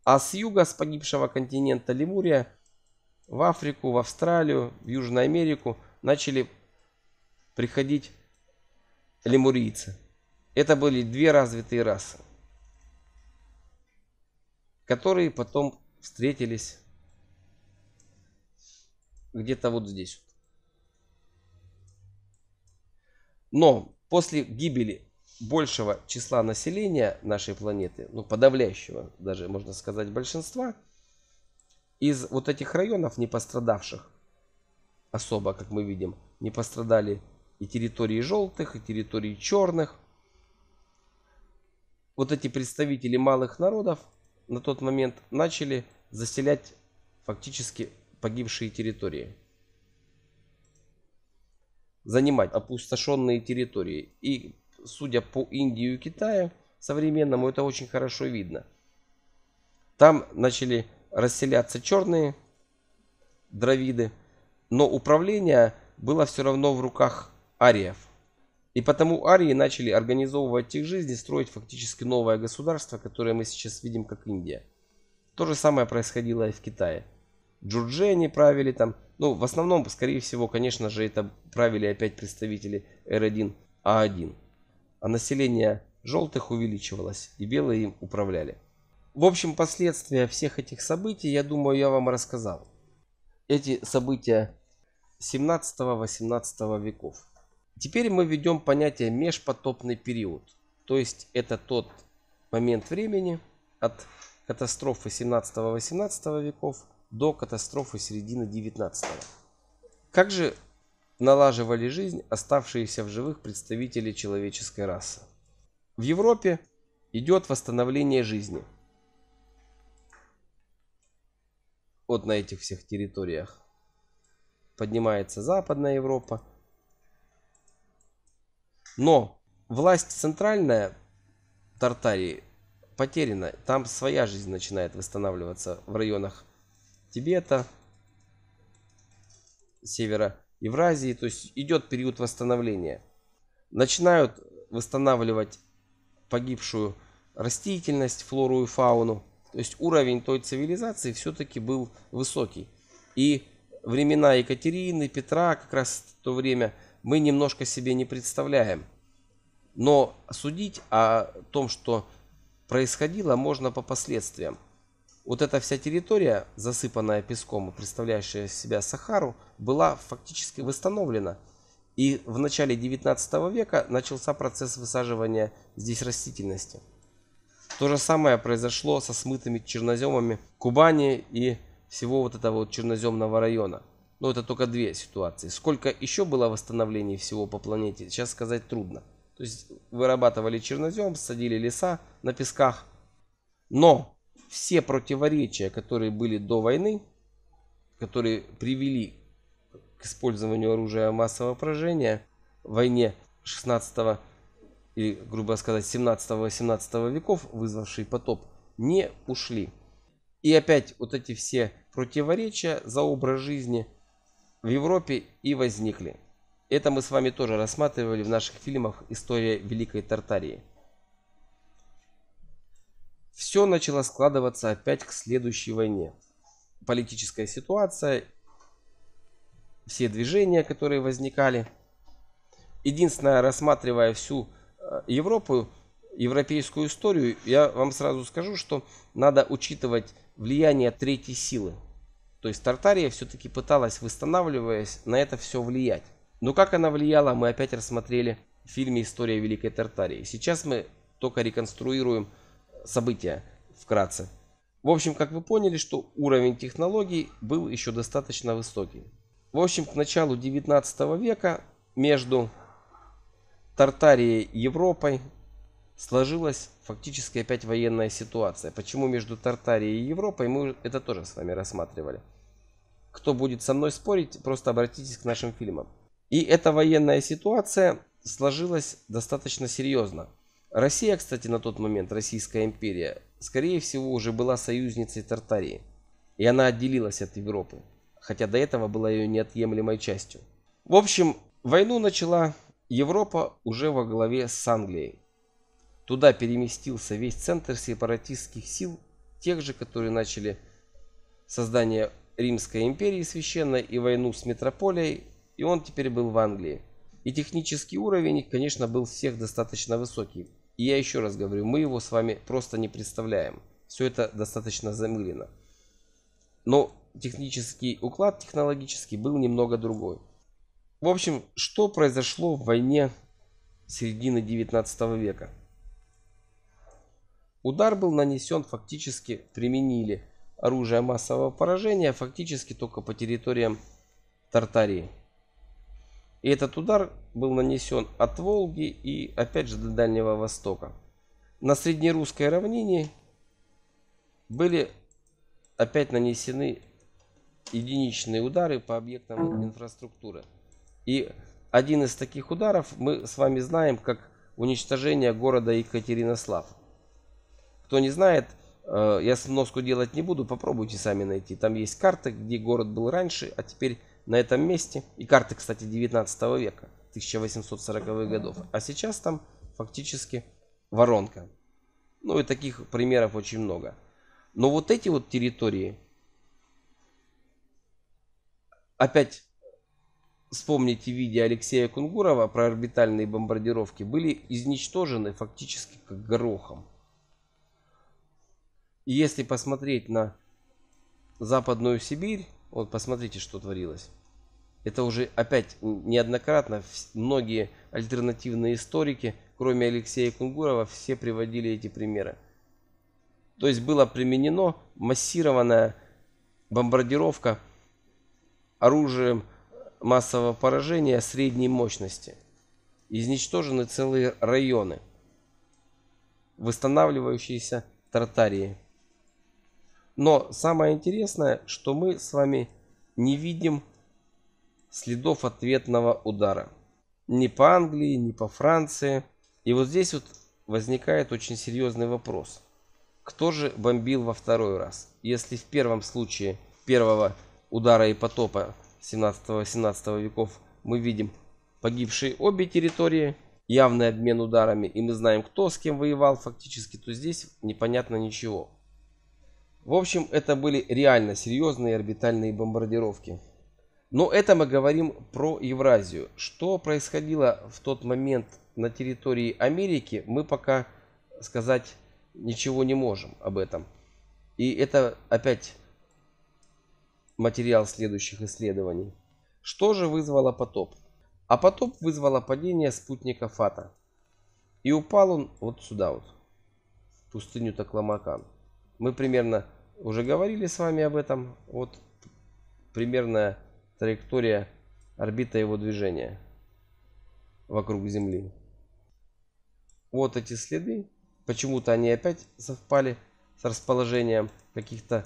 Speaker 1: А с юга, с погибшего континента Лемурия, в Африку, в Австралию, в Южную Америку начали приходить лемурийцы. Это были две развитые расы, которые потом встретились где-то вот здесь. Но после гибели большего числа населения нашей планеты, ну подавляющего даже, можно сказать, большинства, из вот этих районов не пострадавших, особо, как мы видим, не пострадали и территории желтых, и территории черных. Вот эти представители малых народов на тот момент начали заселять фактически погибшие территории занимать опустошенные территории. И судя по Индии и Китаю современному, это очень хорошо видно. Там начали расселяться черные дровиды, но управление было все равно в руках ариев. И потому арии начали организовывать их жизнь и строить фактически новое государство, которое мы сейчас видим как Индия. То же самое происходило и в Китае. Джурджи они правили там ну, в основном, скорее всего, конечно же, это правили опять представители R1, А1. А население желтых увеличивалось, и белые им управляли. В общем, последствия всех этих событий, я думаю, я вам рассказал. Эти события 17-18 веков. Теперь мы ведем понятие межпотопный период. То есть это тот момент времени от катастрофы 17-18 веков до катастрофы середины 19 -го. Как же налаживали жизнь оставшиеся в живых представители человеческой расы? В Европе идет восстановление жизни. Вот на этих всех территориях поднимается Западная Европа. Но власть центральная Тартарии потеряна. Там своя жизнь начинает восстанавливаться в районах Тибета, севера Евразии. То есть идет период восстановления. Начинают восстанавливать погибшую растительность, флору и фауну. То есть уровень той цивилизации все-таки был высокий. И времена Екатерины, Петра, как раз в то время, мы немножко себе не представляем. Но судить о том, что происходило, можно по последствиям. Вот эта вся территория, засыпанная песком и представляющая себя Сахару, была фактически восстановлена. И в начале 19 века начался процесс высаживания здесь растительности. То же самое произошло со смытыми черноземами Кубани и всего вот этого вот черноземного района. Но это только две ситуации. Сколько еще было восстановлений всего по планете, сейчас сказать трудно. То есть вырабатывали чернозем, садили леса на песках. Но все противоречия, которые были до войны, которые привели к использованию оружия массового поражения в войне 16 и, грубо сказать, 17-18 веков, вызвавший потоп, не ушли. И опять вот эти все противоречия за образ жизни в Европе и возникли. Это мы с вами тоже рассматривали в наших фильмах «История Великой Тартарии» все начало складываться опять к следующей войне. Политическая ситуация, все движения, которые возникали. Единственное, рассматривая всю э, Европу, европейскую историю, я вам сразу скажу, что надо учитывать влияние третьей силы. То есть Тартария все-таки пыталась, восстанавливаясь, на это все влиять. Но как она влияла, мы опять рассмотрели в фильме «История Великой Тартарии». Сейчас мы только реконструируем события вкратце. В общем, как вы поняли, что уровень технологий был еще достаточно высокий. В общем, к началу 19 века между Тартарией и Европой сложилась фактически опять военная ситуация. Почему между Тартарией и Европой, мы это тоже с вами рассматривали. Кто будет со мной спорить, просто обратитесь к нашим фильмам. И эта военная ситуация сложилась достаточно серьезно. Россия, кстати, на тот момент, Российская империя, скорее всего, уже была союзницей Тартарии. И она отделилась от Европы, хотя до этого была ее неотъемлемой частью. В общем, войну начала Европа уже во главе с Англией. Туда переместился весь центр сепаратистских сил, тех же, которые начали создание Римской империи священной и войну с метрополией, и он теперь был в Англии. И технический уровень, конечно, был всех достаточно высокий, и я еще раз говорю, мы его с вами просто не представляем. Все это достаточно замылено. Но технический уклад технологический был немного другой. В общем, что произошло в войне середины 19 века? Удар был нанесен фактически, применили оружие массового поражения фактически только по территориям Тартарии. И этот удар был нанесен от Волги и опять же до Дальнего Востока. На среднерусской равнине были опять нанесены единичные удары по объектам инфраструктуры. И один из таких ударов мы с вами знаем как уничтожение города Екатеринослав. Кто не знает, э, я сноску делать не буду, попробуйте сами найти. Там есть карты, где город был раньше, а теперь на этом месте. И карты, кстати, 19 века. 1840-х годов. А сейчас там фактически воронка. Ну и таких примеров очень много. Но вот эти вот территории, опять вспомните видео Алексея Кунгурова про орбитальные бомбардировки, были изничтожены фактически как горохом. И если посмотреть на Западную Сибирь, вот посмотрите, что творилось. Это уже опять неоднократно многие альтернативные историки, кроме Алексея Кунгурова, все приводили эти примеры. То есть было применено массированная бомбардировка оружием массового поражения средней мощности. Изничтожены целые районы, восстанавливающиеся Тартарии. Но самое интересное, что мы с вами не видим следов ответного удара. Ни по Англии, ни по Франции. И вот здесь вот возникает очень серьезный вопрос. Кто же бомбил во второй раз? Если в первом случае первого удара и потопа 17-18 веков мы видим погибшие обе территории, явный обмен ударами, и мы знаем, кто с кем воевал фактически, то здесь непонятно ничего. В общем, это были реально серьезные орбитальные бомбардировки. Но это мы говорим про Евразию. Что происходило в тот момент на территории Америки, мы пока сказать ничего не можем об этом. И это опять материал следующих исследований. Что же вызвало потоп? А потоп вызвало падение спутника Фата. И упал он вот сюда вот, в пустыню Такламакан. Мы примерно уже говорили с вами об этом. Вот примерно траектория орбита его движения вокруг Земли. Вот эти следы, почему-то они опять совпали с расположением каких-то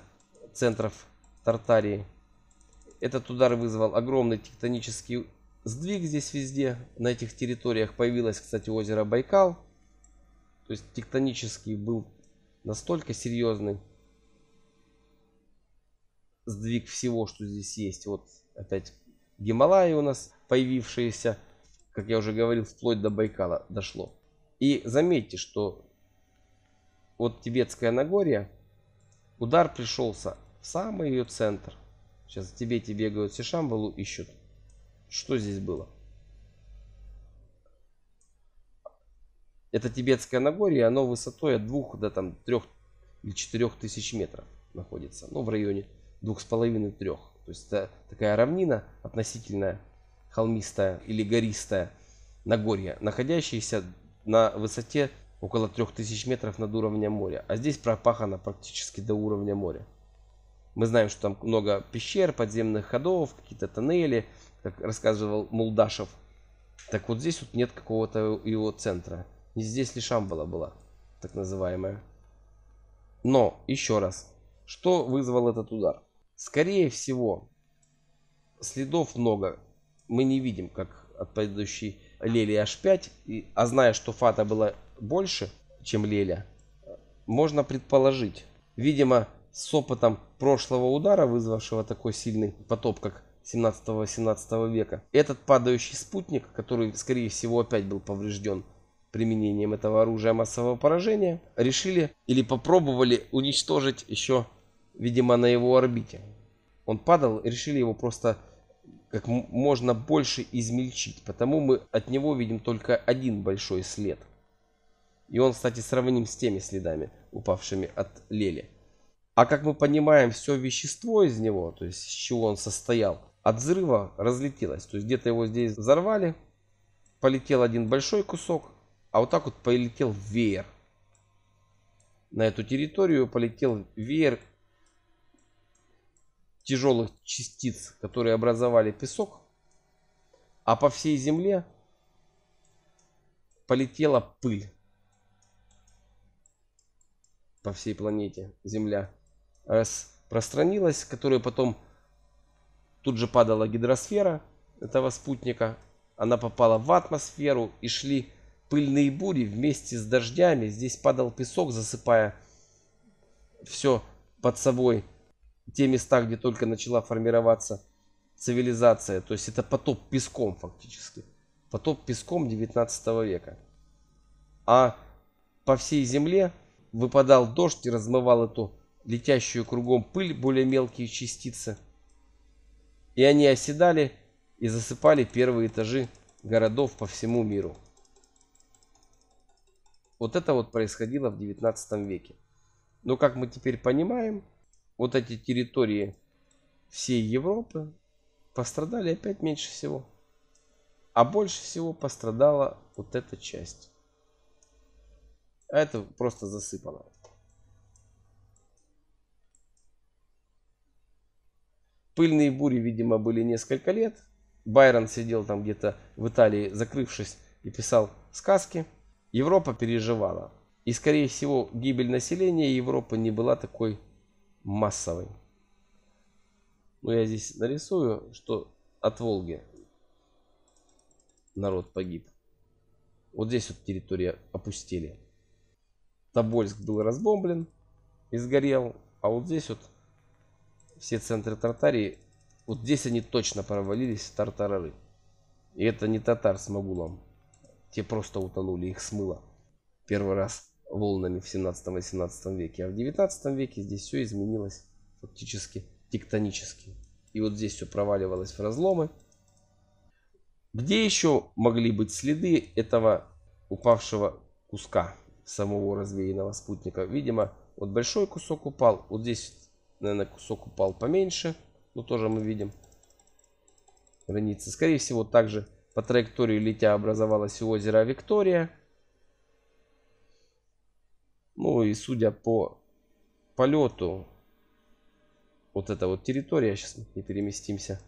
Speaker 1: центров Тартарии. Этот удар вызвал огромный тектонический сдвиг здесь везде. На этих территориях появилось, кстати, озеро Байкал. То есть тектонический был настолько серьезный сдвиг всего, что здесь есть. Вот опять Гималаи у нас появившиеся, как я уже говорил, вплоть до Байкала дошло. И заметьте, что вот Тибетское Нагорье удар пришелся в самый ее центр. Сейчас в Тибете бегают Сишамбалу, ищут. Что здесь было? Это Тибетское Нагорье, оно высотой от 2 до там, 3 или 4 тысяч метров находится. Ну, в районе 2,5-3. То есть это такая равнина относительно холмистая или гористая Нагорье, находящаяся на высоте около 3000 метров над уровнем моря, а здесь пропахано практически до уровня моря. Мы знаем, что там много пещер, подземных ходов, какие-то тоннели, как рассказывал Мулдашев. Так вот здесь вот нет какого-то его центра. Не здесь ли Шамбала была, так называемая. Но, еще раз, что вызвал этот удар? Скорее всего, следов много. Мы не видим, как от предыдущей Лели H5. И, а зная, что Фата была больше, чем Леля, можно предположить. Видимо, с опытом прошлого удара, вызвавшего такой сильный потоп, как 17-18 века, этот падающий спутник, который, скорее всего, опять был поврежден применением этого оружия массового поражения, решили или попробовали уничтожить еще, видимо, на его орбите он падал, решили его просто как можно больше измельчить. Потому мы от него видим только один большой след. И он, кстати, сравним с теми следами, упавшими от Лели. А как мы понимаем, все вещество из него, то есть с чего он состоял, от взрыва разлетелось. То есть где-то его здесь взорвали, полетел один большой кусок, а вот так вот полетел веер. На эту территорию полетел веер тяжелых частиц, которые образовали песок, а по всей земле полетела пыль. По всей планете Земля распространилась, которая потом тут же падала гидросфера этого спутника. Она попала в атмосферу и шли пыльные бури вместе с дождями. Здесь падал песок, засыпая все под собой те места, где только начала формироваться цивилизация. То есть это потоп песком фактически. Потоп песком 19 века. А по всей земле выпадал дождь и размывал эту летящую кругом пыль, более мелкие частицы. И они оседали и засыпали первые этажи городов по всему миру. Вот это вот происходило в 19 веке. Но как мы теперь понимаем, вот эти территории всей Европы пострадали опять меньше всего. А больше всего пострадала вот эта часть. А это просто засыпано. Пыльные бури, видимо, были несколько лет. Байрон сидел там где-то в Италии, закрывшись, и писал сказки. Европа переживала. И, скорее всего, гибель населения Европы не была такой массовый. Ну, я здесь нарисую, что от Волги народ погиб. Вот здесь вот территория опустили. Тобольск был разбомблен и сгорел. А вот здесь вот все центры Тартарии, вот здесь они точно провалились, тартарары. И это не татар с Магулом. Те просто утонули, их смыло. Первый раз волнами в 17-18 веке. А в 19 веке здесь все изменилось фактически тектонически. И вот здесь все проваливалось в разломы. Где еще могли быть следы этого упавшего куска самого развеянного спутника? Видимо, вот большой кусок упал, вот здесь, наверное, кусок упал поменьше, но тоже мы видим границы. Скорее всего, также по траектории летя образовалось озеро Виктория – ну и судя по полету, вот эта вот территория, сейчас мы переместимся,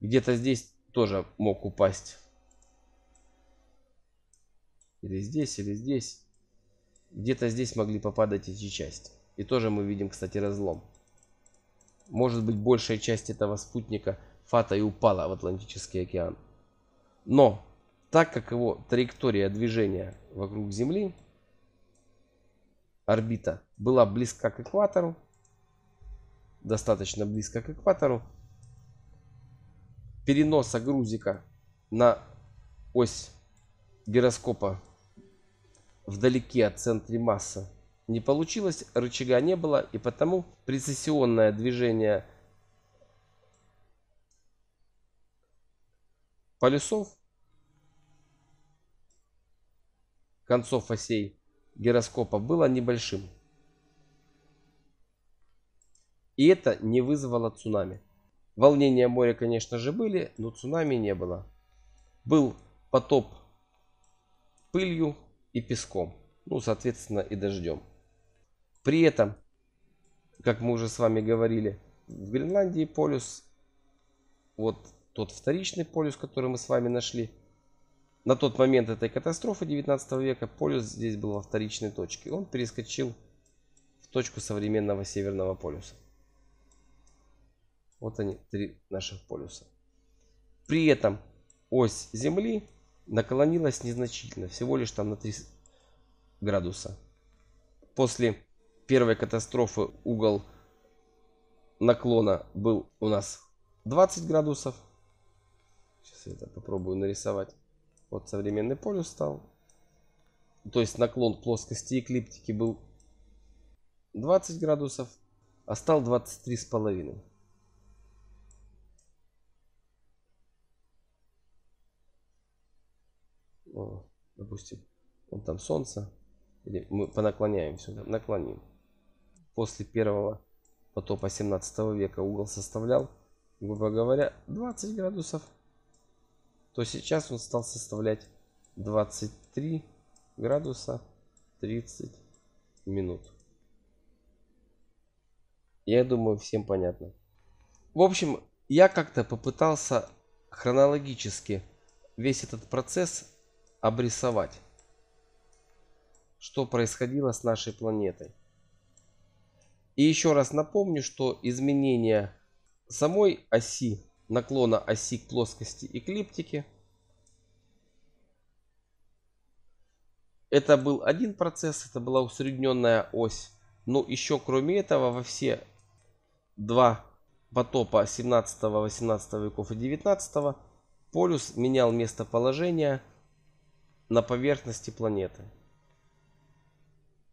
Speaker 1: где-то здесь тоже мог упасть. Или здесь, или здесь. Где-то здесь могли попадать эти части. И тоже мы видим, кстати, разлом. Может быть, большая часть этого спутника Фата и упала в Атлантический океан. Но так как его траектория движения вокруг Земли, орбита, была близка к экватору, достаточно близко к экватору, переноса грузика на ось гироскопа вдалеке от центра массы не получилось, рычага не было, и потому прецессионное движение полюсов концов осей гироскопа было небольшим. И это не вызвало цунами. Волнения моря, конечно же, были, но цунами не было. Был потоп пылью и песком, ну, соответственно, и дождем. При этом, как мы уже с вами говорили, в Гренландии полюс, вот тот вторичный полюс, который мы с вами нашли, на тот момент этой катастрофы 19 века полюс здесь был во вторичной точке. Он перескочил в точку современного Северного полюса. Вот они, три наших полюса. При этом ось Земли наклонилась незначительно, всего лишь там на 3 градуса. После первой катастрофы угол наклона был у нас 20 градусов. Сейчас я это попробую нарисовать. Вот современный полюс стал. То есть наклон плоскости эклиптики был 20 градусов, а стал 23,5. О, допустим, вот там солнце. Или мы понаклоняемся, наклоним. После первого потопа 17 века угол составлял, грубо говоря, 20 градусов то сейчас он стал составлять 23 градуса 30 минут. Я думаю, всем понятно. В общем, я как-то попытался хронологически весь этот процесс обрисовать. Что происходило с нашей планетой. И еще раз напомню, что изменение самой оси наклона оси к плоскости эклиптики. Это был один процесс, это была усредненная ось. Но еще кроме этого во все два потопа 17, 18 веков и 19 полюс менял местоположение на поверхности планеты.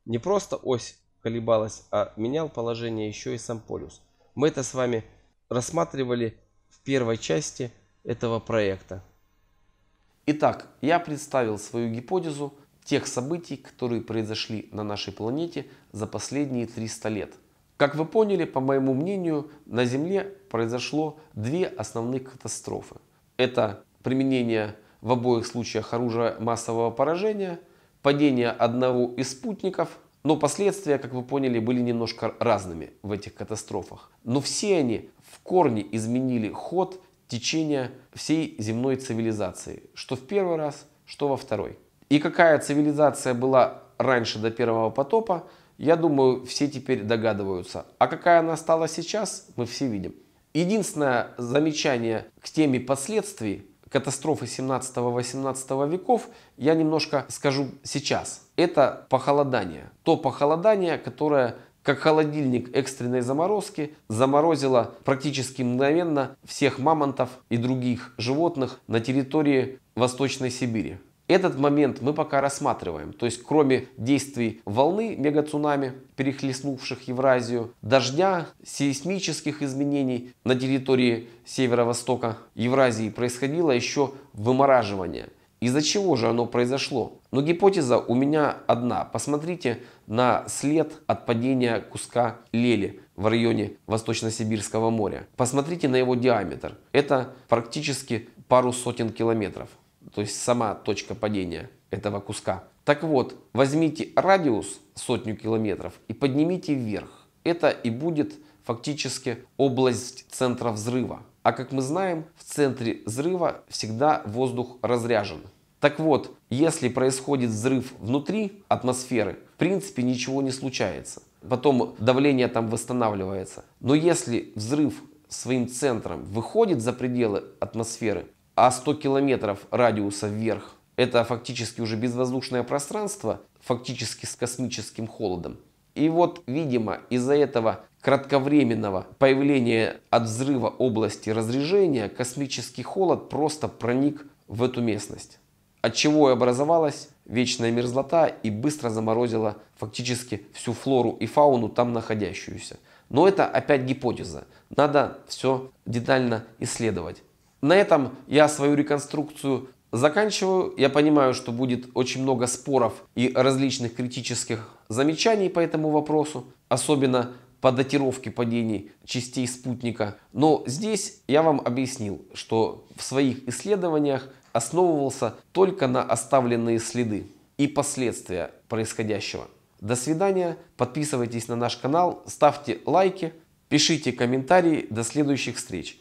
Speaker 1: Не просто ось колебалась, а менял положение еще и сам полюс. Мы это с вами рассматривали первой части этого проекта. Итак, я представил свою гипотезу тех событий, которые произошли на нашей планете за последние 300 лет. Как вы поняли, по моему мнению, на Земле произошло две основных катастрофы. Это применение в обоих случаях оружия массового поражения, падение одного из спутников – но последствия, как вы поняли, были немножко разными в этих катастрофах. Но все они в корне изменили ход течения всей земной цивилизации. Что в первый раз, что во второй. И какая цивилизация была раньше до первого потопа, я думаю, все теперь догадываются. А какая она стала сейчас, мы все видим. Единственное замечание к теме последствий катастрофы 17-18 веков я немножко скажу сейчас. Это похолодание. То похолодание, которое как холодильник экстренной заморозки заморозило практически мгновенно всех мамонтов и других животных на территории Восточной Сибири. Этот момент мы пока рассматриваем. То есть кроме действий волны мегацунами, перехлестнувших Евразию, дождя, сейсмических изменений на территории северо-востока Евразии происходило еще вымораживание. Из-за чего же оно произошло? Но ну, гипотеза у меня одна. Посмотрите на след от падения куска лели в районе Восточно-Сибирского моря. Посмотрите на его диаметр. Это практически пару сотен километров то есть сама точка падения этого куска. Так вот, возьмите радиус сотню километров и поднимите вверх. Это и будет фактически область центра взрыва. А как мы знаем, в центре взрыва всегда воздух разряжен. Так вот, если происходит взрыв внутри атмосферы, в принципе ничего не случается. Потом давление там восстанавливается. Но если взрыв своим центром выходит за пределы атмосферы, а 100 километров радиуса вверх – это фактически уже безвоздушное пространство, фактически с космическим холодом. И вот, видимо, из-за этого кратковременного появления от взрыва области разрежения космический холод просто проник в эту местность, от чего и образовалась вечная мерзлота и быстро заморозила фактически всю флору и фауну там находящуюся. Но это опять гипотеза, надо все детально исследовать. На этом я свою реконструкцию заканчиваю. Я понимаю, что будет очень много споров и различных критических замечаний по этому вопросу, особенно по датировке падений частей спутника. Но здесь я вам объяснил, что в своих исследованиях основывался только на оставленные следы и последствия происходящего. До свидания, подписывайтесь на наш канал, ставьте лайки, пишите комментарии, до следующих встреч.